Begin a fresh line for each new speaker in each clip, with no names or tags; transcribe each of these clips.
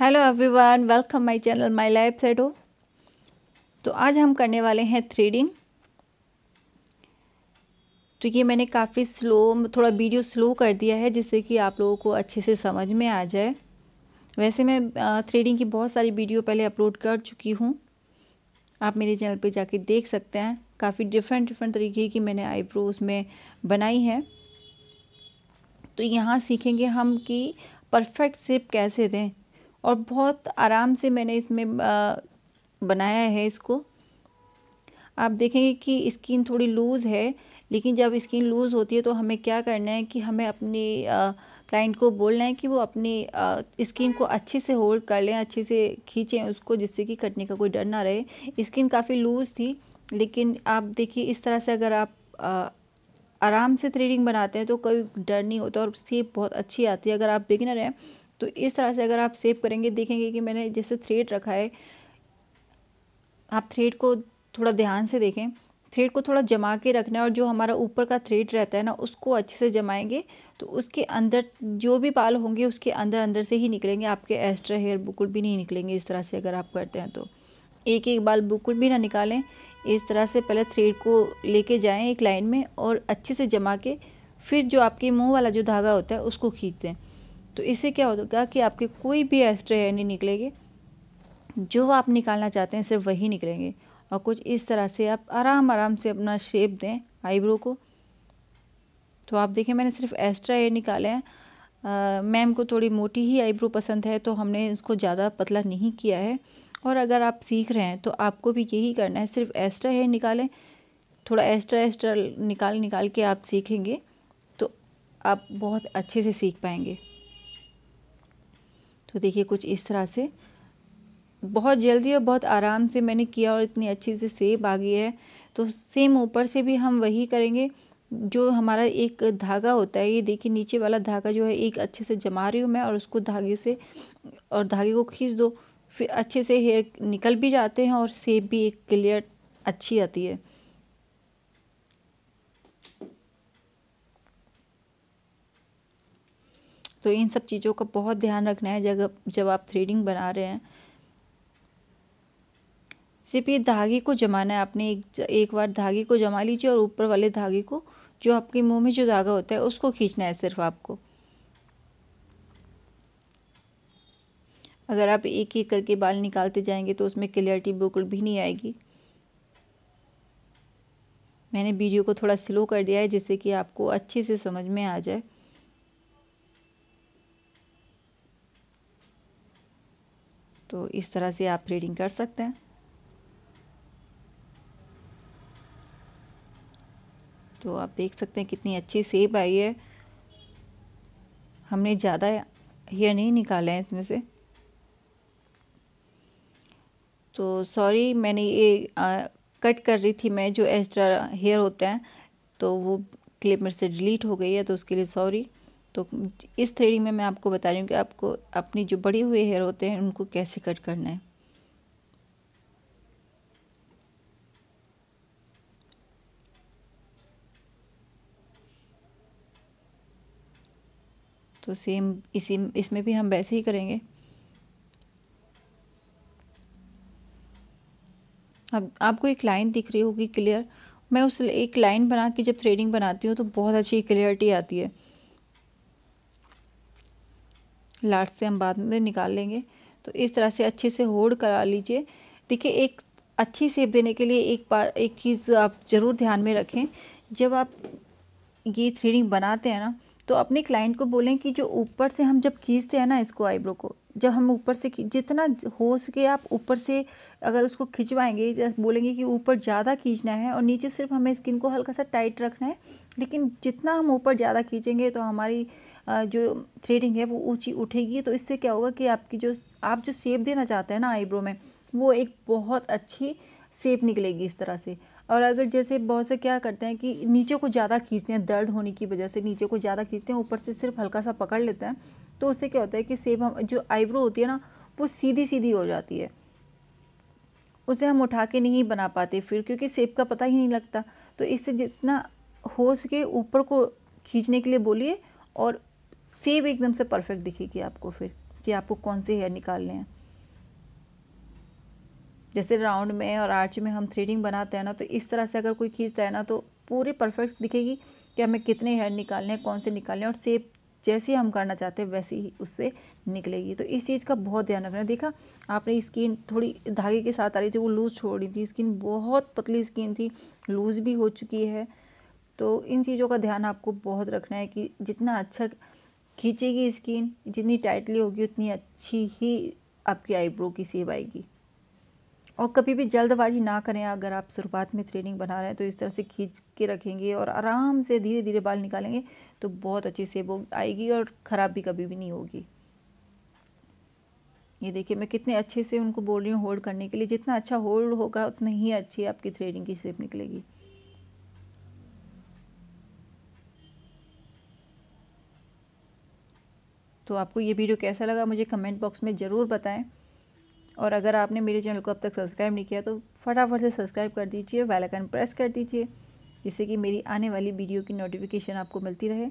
hello everyone welcome my channel my life सेडो तो आज हम करने वाले हैं थ्रेडिंग तो ये मैंने काफ़ी स्लो थोड़ा वीडियो स्लो कर दिया है जिससे कि आप लोगों को अच्छे से समझ में आ जाए वैसे मैं थ्रेडिंग की बहुत सारी वीडियो पहले अपलोड कर चुकी हूँ आप मेरे चैनल पे जाके देख सकते हैं काफ़ी डिफरेंट डिफरेंट तरीके की मैंने आईब्रो उसमें बनाई है तो यहाँ सीखेंगे हम कि परफेक्ट सेप कैसे दें और बहुत आराम से मैंने इसमें बनाया है इसको आप देखेंगे कि स्किन थोड़ी लूज़ है लेकिन जब स्किन लूज़ होती है तो हमें क्या करना है कि हमें अपनी क्लाइंट को बोलना है कि वो अपनी स्किन को अच्छे से होल्ड कर लें अच्छे से खींचें उसको जिससे कि कटने का कोई डर ना रहे स्किन काफ़ी लूज़ थी लेकिन आप देखिए इस तरह से अगर आप आ, आराम से थ्रेडिंग बनाते हैं तो कोई डर नहीं होता और सेप बहुत अच्छी आती है अगर आप बिगिनर हैं तो इस तरह से अगर आप सेव करेंगे देखेंगे कि मैंने जैसे थ्रेड रखा है आप थ्रेड को थोड़ा ध्यान से देखें थ्रेड को थोड़ा जमा के रखना है और जो हमारा ऊपर का थ्रेड रहता है ना उसको अच्छे से जमाएंगे तो उसके अंदर जो भी बाल होंगे उसके अंदर अंदर से ही निकलेंगे आपके एक्स्ट्रा हेयर बिल्कुल भी नहीं निकलेंगे इस तरह से अगर आप करते हैं तो एक एक बाल बिल्कुल भी ना निकालें इस तरह से पहले थ्रेड को लेके जाएं एक लाइन में और अच्छे से जमा के फिर जो आपके मुंह वाला जो धागा होता है उसको खींचें तो इससे क्या होगा कि आपके कोई भी एक्स्ट्रा हेयर नहीं निकलेंगे जो आप निकालना चाहते हैं सिर्फ वही निकलेंगे और कुछ इस तरह से आप आराम आराम से अपना शेप दें आईब्रो को तो आप देखें मैंने सिर्फ एक्स्ट्रा हेयर निकाले हैं मैम को थोड़ी मोटी ही आईब्रो पसंद है तो हमने इसको ज़्यादा पतला नहीं किया है और अगर आप सीख रहे हैं तो आपको भी यही करना है सिर्फ एक्स्ट्रा हेयर निकालें थोड़ा एक्स्ट्रा एक्स्ट्रा निकाल निकाल के आप सीखेंगे तो आप बहुत अच्छे से सीख पाएंगे तो देखिए कुछ इस तरह से बहुत जल्दी और बहुत आराम से मैंने किया और इतनी अच्छी से सेब आ गई है तो सेम ऊपर से भी हम वही करेंगे जो हमारा एक धागा होता है ये देखिए नीचे वाला धागा जो है एक अच्छे से जमा रही हूँ मैं और उसको धागे से और धागे को खींच दो फिर अच्छे से हेयर निकल भी जाते हैं और सेब भी एक क्लियर अच्छी आती है तो इन सब चीज़ों का बहुत ध्यान रखना है जब जब आप थ्रेडिंग बना रहे हैं सिर्फ ये धागे को जमाना है आपने एक एक बार धागे को जमा लीजिए और ऊपर वाले धागे को जो आपके मुंह में जो धागा होता है उसको खींचना है सिर्फ आपको अगर आप एक एक करके बाल निकालते जाएंगे तो उसमें क्लियरिटी बिल्कुल भी नहीं आएगी मैंने वीडियो को थोड़ा स्लो कर दिया है जिससे कि आपको अच्छे से समझ में आ जाए तो इस तरह से आप रीडिंग कर सकते हैं तो आप देख सकते हैं कितनी अच्छी सेप आई है हमने ज़्यादा हेयर नहीं निकाले हैं इसमें से तो सॉरी मैंने ये आ, कट कर रही थी मैं जो एक्स्ट्रा हेयर होते हैं तो वो क्लिप मेरे से डिलीट हो गई है तो उसके लिए सॉरी तो इस थ्रेडिंग में मैं आपको बता रही हूँ कि आपको अपनी जो बड़े हुए हेयर होते हैं उनको कैसे कट करना है तो सेम इसी इसमें भी हम वैसे ही करेंगे अब आपको एक लाइन दिख रही होगी क्लियर मैं उस एक लाइन बना के जब थ्रेडिंग बनाती हूँ तो बहुत अच्छी क्लियरिटी आती है लाट से हम बाद में निकाल लेंगे तो इस तरह से अच्छे से होल्ड करा लीजिए देखिए एक अच्छी सेब देने के लिए एक बात एक चीज़ आप ज़रूर ध्यान में रखें जब आप ये थ्रीडिंग बनाते हैं ना तो अपने क्लाइंट को बोलें कि जो ऊपर से हम जब खींचते हैं ना इसको आईब्रो को जब हम ऊपर से जितना हो सके आप ऊपर से अगर उसको खिंचवाएंगे बोलेंगे कि ऊपर ज़्यादा खींचना है और नीचे सिर्फ हमें स्किन को हल्का सा टाइट रखना है लेकिन जितना हम ऊपर ज़्यादा खींचेंगे तो हमारी जो थ्रेडिंग है वो ऊँची उठेगी तो इससे क्या होगा कि आपकी जो आप जो सेप देना चाहते हैं ना आईब्रो में वो एक बहुत अच्छी सेप निकलेगी इस तरह से और अगर जैसे बहुत से क्या करते हैं कि नीचे को ज़्यादा खींचते हैं दर्द होने की वजह से नीचे को ज़्यादा खींचते हैं ऊपर से सिर्फ हल्का सा पकड़ लेते हैं तो उससे क्या होता है कि सेब हम जो आईब्रो होती है ना वो सीधी सीधी हो जाती है उसे हम उठा के नहीं बना पाते फिर क्योंकि सेब का पता ही नहीं लगता तो इससे जितना हो सके ऊपर को खींचने के लिए बोलिए और सेब एकदम से परफेक्ट दिखेगी आपको फिर कि आपको कौन से हेयर निकालने हैं जैसे राउंड में और आर्च में हम थ्रेडिंग बनाते हैं ना तो इस तरह से अगर कोई खींचता है ना तो पूरी परफेक्ट दिखेगी कि हमें कितने हेयर निकालने हैं कौन से निकालने हैं और सेब जैसी हम करना चाहते हैं वैसी ही उससे निकलेगी तो इस चीज़ का बहुत ध्यान रखना देखा आपने स्किन थोड़ी धागे के साथ आ रही थी वो लूज़ छोड़ रही थी स्किन बहुत पतली स्किन थी लूज़ भी हो चुकी है तो इन चीज़ों का ध्यान आपको बहुत रखना है कि जितना अच्छा खींचेगी स्किन जितनी टाइटली होगी उतनी अच्छी ही आपकी आईब्रो की सेब आएगी और कभी भी जल्दबाजी ना करें अगर आप शुरुआत में थ्रेडिंग बना रहे हैं तो इस तरह से खींच के रखेंगे और आराम से धीरे धीरे बाल निकालेंगे तो बहुत अच्छी सेब आएगी और ख़राब भी कभी भी नहीं होगी ये देखिए मैं कितने अच्छे से उनको बोल रही हूँ होल्ड करने के लिए जितना अच्छा होल्ड होगा उतनी ही अच्छी आपकी थ्रेडिंग की सेप निकलेगी तो आपको ये वीडियो कैसा लगा मुझे कमेंट बॉक्स में ज़रूर बताएं और अगर आपने मेरे चैनल को अब तक सब्सक्राइब नहीं किया तो फटाफट से सब्सक्राइब कर दीजिए बेल आइकन प्रेस कर दीजिए जिससे कि मेरी आने वाली वीडियो की नोटिफिकेशन आपको मिलती रहे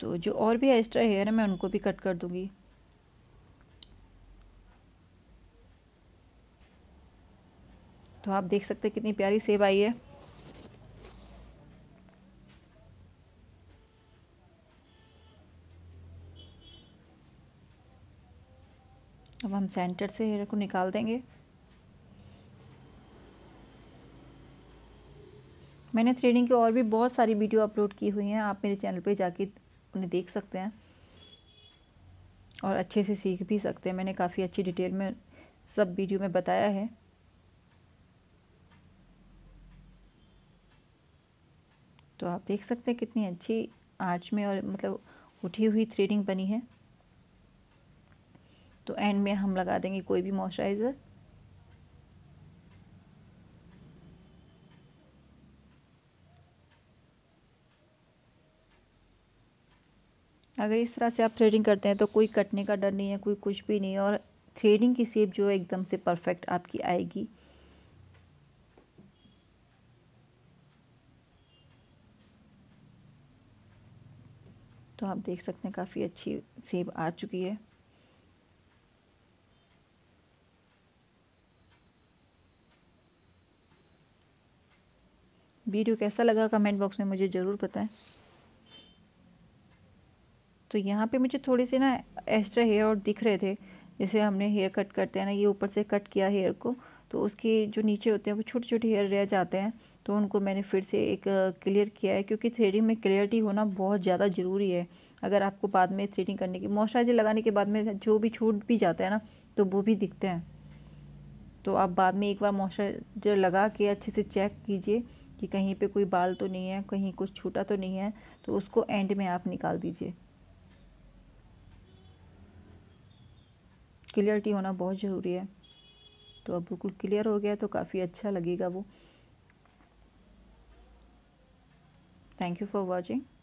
तो जो और भी एक्स्ट्रा हेयर है मैं उनको भी कट कर दूँगी तो आप देख सकते हैं कितनी प्यारी सेब आई है हम सेंटर से हेयर को निकाल देंगे मैंने थ्रेडिंग की और भी बहुत सारी वीडियो अपलोड की हुई हैं आप मेरे चैनल पे जाके उन्हें देख सकते हैं और अच्छे से सीख भी सकते हैं मैंने काफ़ी अच्छी डिटेल में सब वीडियो में बताया है तो आप देख सकते हैं कितनी अच्छी आर्च में और मतलब उठी हुई थ्रेडिंग बनी है तो एंड में हम लगा देंगे कोई भी मॉइस्चराइज़र अगर इस तरह से आप थ्रेडिंग करते हैं तो कोई कटने का डर नहीं है कोई कुछ भी नहीं है और थ्रेडिंग की सेप जो है एकदम से परफेक्ट आपकी आएगी तो आप देख सकते हैं काफ़ी अच्छी सेब आ चुकी है वीडियो कैसा लगा कमेंट बॉक्स में मुझे ज़रूर बताएं तो यहाँ पे मुझे थोड़ी सी ना एक्स्ट्रा हेयर और दिख रहे थे जैसे हमने हेयर कट करते हैं ना ये ऊपर से कट किया हेयर को तो उसके जो नीचे होते हैं वो छोटे छोटे हेयर रह जाते हैं तो उनको मैंने फिर से एक क्लियर किया है क्योंकि थ्रेडिंग में क्लियरिटी होना बहुत ज़्यादा ज़रूरी है अगर आपको बाद में थ्रेडिंग करने की मॉइस्चराइजर लगाने के बाद में जो भी छूट भी जाता है ना तो वो भी दिखते हैं तो आप बाद में एक बार मॉइस्चराइजर लगा के अच्छे से चेक कीजिए कि कहीं पे कोई बाल तो नहीं है कहीं कुछ छूटा तो नहीं है तो उसको एंड में आप निकाल दीजिए क्लियरिटी होना बहुत ज़रूरी है तो अब बिल्कुल क्लियर हो गया तो काफ़ी अच्छा लगेगा वो थैंक यू फॉर वॉचिंग